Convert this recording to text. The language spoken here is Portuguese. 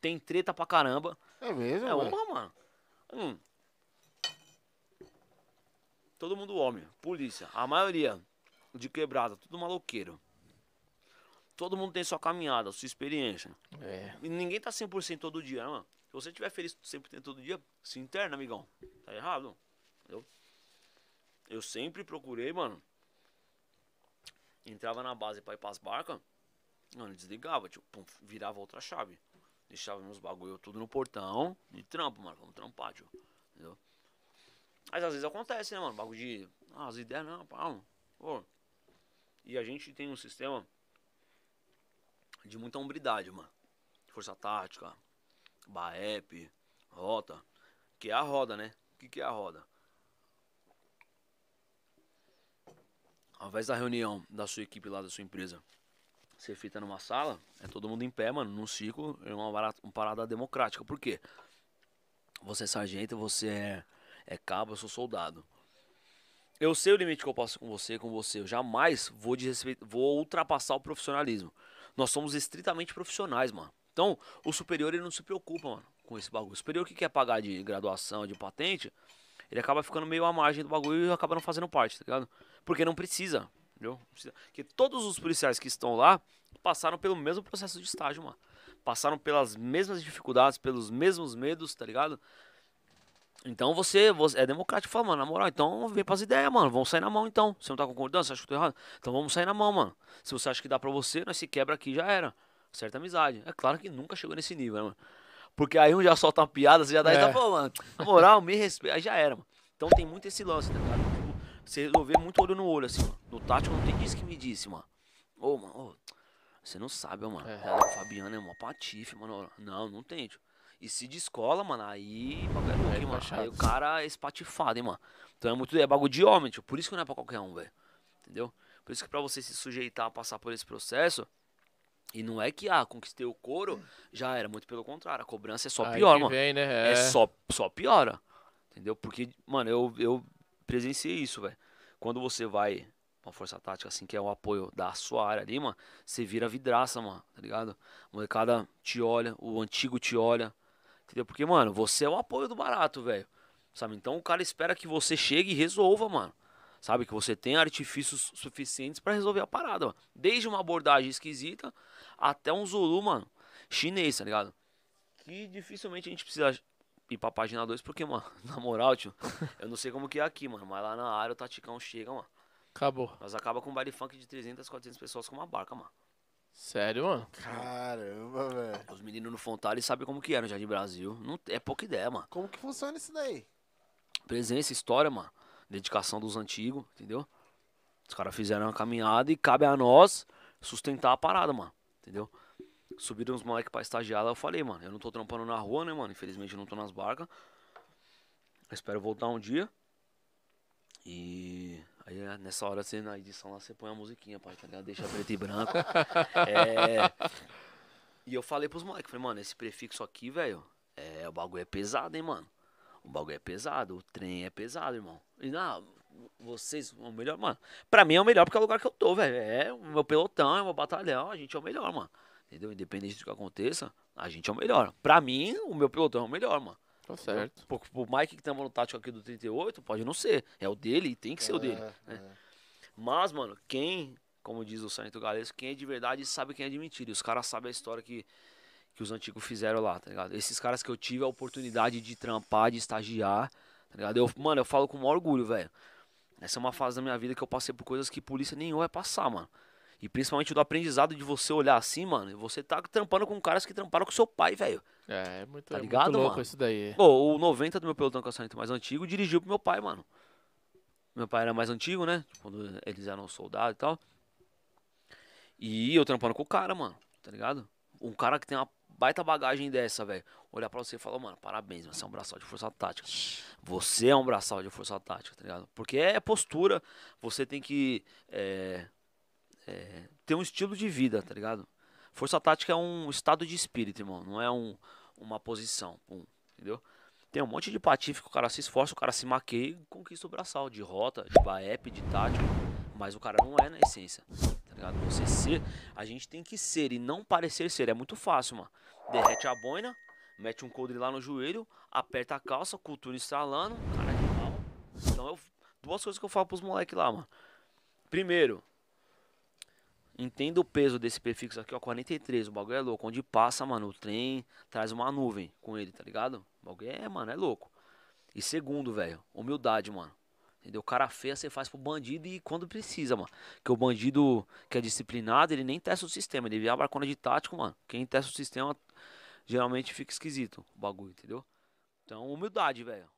Tem treta pra caramba. É mesmo? É uma, mano. Hum. Todo mundo homem, polícia. A maioria de quebrada, tudo maloqueiro. Todo mundo tem sua caminhada, sua experiência. É. E ninguém tá 100% todo dia, né, mano. Se você tiver feliz 100% todo dia, se interna, amigão. Tá errado. Eu sempre procurei, mano. Entrava na base pra ir pras barcas. Mano, desligava, tipo, pum, virava outra chave. Deixava meus bagulho tudo no portão. E trampo, mano. Vamos trampar, tio. Entendeu? Mas às vezes acontece, né, mano? Bagulho de. Ah, as ideias não, pá, Pô. E a gente tem um sistema de muita hombridade, mano. Força tática, BAEP, rota. Que é a roda, né? O que, que é a roda? Ao invés da reunião da sua equipe lá, da sua empresa, ser feita numa sala, é todo mundo em pé, mano, num ciclo, é uma, uma parada democrática. Por quê? Você é sargento, você é, é cabo, eu sou soldado. Eu sei o limite que eu passo com você, com você. Eu jamais vou, vou ultrapassar o profissionalismo. Nós somos estritamente profissionais, mano. Então, o superior ele não se preocupa, mano, com esse bagulho. O superior que quer pagar de graduação, de patente, ele acaba ficando meio à margem do bagulho e acaba não fazendo parte, tá ligado? Porque não precisa. Porque todos os policiais que estão lá passaram pelo mesmo processo de estágio, mano. Passaram pelas mesmas dificuldades, pelos mesmos medos, tá ligado? Então você, você é democrático fala, mano, na moral, então vem pras ideias, mano. Vamos sair na mão então. Você não tá concordando? Você acha que eu tô errado? Então vamos sair na mão, mano. Se você acha que dá pra você, nós se quebra aqui já era. Certa amizade. É claro que nunca chegou nesse nível, né, mano? Porque aí um já solta uma piada, você já dá é. e tá, pô, é. mano, na moral, me respeita. Aí já era, mano. Então tem muito esse lance, tá ligado? Você resolver muito olho no olho, assim, No tático não tem disso que me disse, mano. Ô, mano, você não sabe, mano. É. Ela, Fabiana é uma patife, mano. Não, não tem, tio. E se descola, mano, aí mano. Aí o é é cara é espatifado, hein, mano. Então é muito é bagulho de homem, tio. Por isso que não é pra qualquer um, velho. Entendeu? Por isso que pra você se sujeitar a passar por esse processo, e não é que, ah, conquistei o couro, já era. Muito pelo contrário, a cobrança é só Aí pior, mano. Vem, né? é. é só, só piora. Entendeu? Porque, mano, eu, eu presenciei isso, velho. Quando você vai uma força tática, assim, que é o apoio da sua área ali, mano, você vira vidraça, mano, tá ligado? A molecada te olha, o antigo te olha, entendeu? Porque, mano, você é o apoio do barato, velho, sabe? Então o cara espera que você chegue e resolva, mano, sabe? Que você tem artifícios suficientes para resolver a parada, mano. Desde uma abordagem esquisita até um Zulu, mano, chinês, tá ligado? Que dificilmente a gente precisa ir pra página 2, porque, mano, na moral, tio, eu não sei como que é aqui, mano, mas lá na área o Taticão chega, mano. Acabou. Nós acaba com um baile funk de 300, 400 pessoas com uma barca, mano. Sério, mano? Caramba, velho. Os meninos no Fontale sabem como que era já de Brasil. Não, é pouca ideia, mano. Como que funciona isso daí? Presença, história, mano. Dedicação dos antigos, entendeu? Os caras fizeram uma caminhada e cabe a nós sustentar a parada, mano. Entendeu? Subiram os moleques pra estagiar lá. Eu falei, mano, eu não tô trampando na rua, né, mano? Infelizmente eu não tô nas barcas. Eu espero voltar um dia. E aí nessa hora você assim, na edição lá você põe a musiquinha, pai, tá ligado? Deixa preto e branco. é. E eu falei pros moleques, falei, mano, esse prefixo aqui, velho, é, o bagulho é pesado, hein, mano. O bagulho é pesado, o trem é pesado, irmão. E na vocês, o melhor, mano. Pra mim é o melhor porque é o lugar que eu tô, velho. É o meu pelotão, é o meu batalhão, a gente é o melhor, mano. Entendeu? Independente do que aconteça, a gente é o melhor. Pra mim, o meu pelotão é o melhor, mano. Tá certo. Por, por Mike que tamo no tático aqui do 38, pode não ser. É o dele e tem que ser é, o dele. É. Né? É. Mas, mano, quem, como diz o Santo Galês, quem é de verdade sabe quem é de mentira. E os caras sabem a história que, que os antigos fizeram lá, tá ligado? Esses caras que eu tive a oportunidade de trampar, de estagiar, tá ligado? Eu, mano, eu falo com o maior orgulho, velho. Essa é uma fase da minha vida que eu passei por coisas que polícia nenhuma vai passar, mano. E principalmente do aprendizado de você olhar assim, mano. Você tá trampando com caras que tramparam com seu pai, velho. É, é muito, tá ligado, é muito louco mano? isso daí. Pô, o 90 do meu pelotão caçamento é mais antigo dirigiu pro meu pai, mano. Meu pai era mais antigo, né? Quando eles eram soldados e tal. E eu trampando com o cara, mano. Tá ligado? Um cara que tem uma baita bagagem dessa, velho. Olhar pra você e falar, mano, parabéns, você é um braçal de força tática. Você é um braçal de força tática, tá ligado? Porque é postura. Você tem que. É é, ter um estilo de vida, tá ligado? Força tática é um estado de espírito, irmão. Não é um, uma posição, um, entendeu? Tem um monte de patife que o cara se esforça, o cara se maqueia e conquista o braçal de rota, de baep, de tático. Mas o cara não é na essência, tá ligado? Você ser, a gente tem que ser e não parecer ser. É muito fácil, mano. Derrete a boina, mete um coldre lá no joelho, aperta a calça, cultura estralando, cara de mal. Então, eu, duas coisas que eu falo pros moleques lá, mano. Primeiro, Entenda o peso desse prefixo aqui, ó, 43. O bagulho é louco. Onde passa, mano, o trem traz uma nuvem com ele, tá ligado? O bagulho é, mano, é louco. E segundo, velho, humildade, mano. Entendeu? Cara feia você faz pro bandido e quando precisa, mano. Que o bandido que é disciplinado, ele nem testa o sistema. Ele abre a barcona de tático, mano. Quem testa o sistema geralmente fica esquisito o bagulho, entendeu? Então, humildade, velho.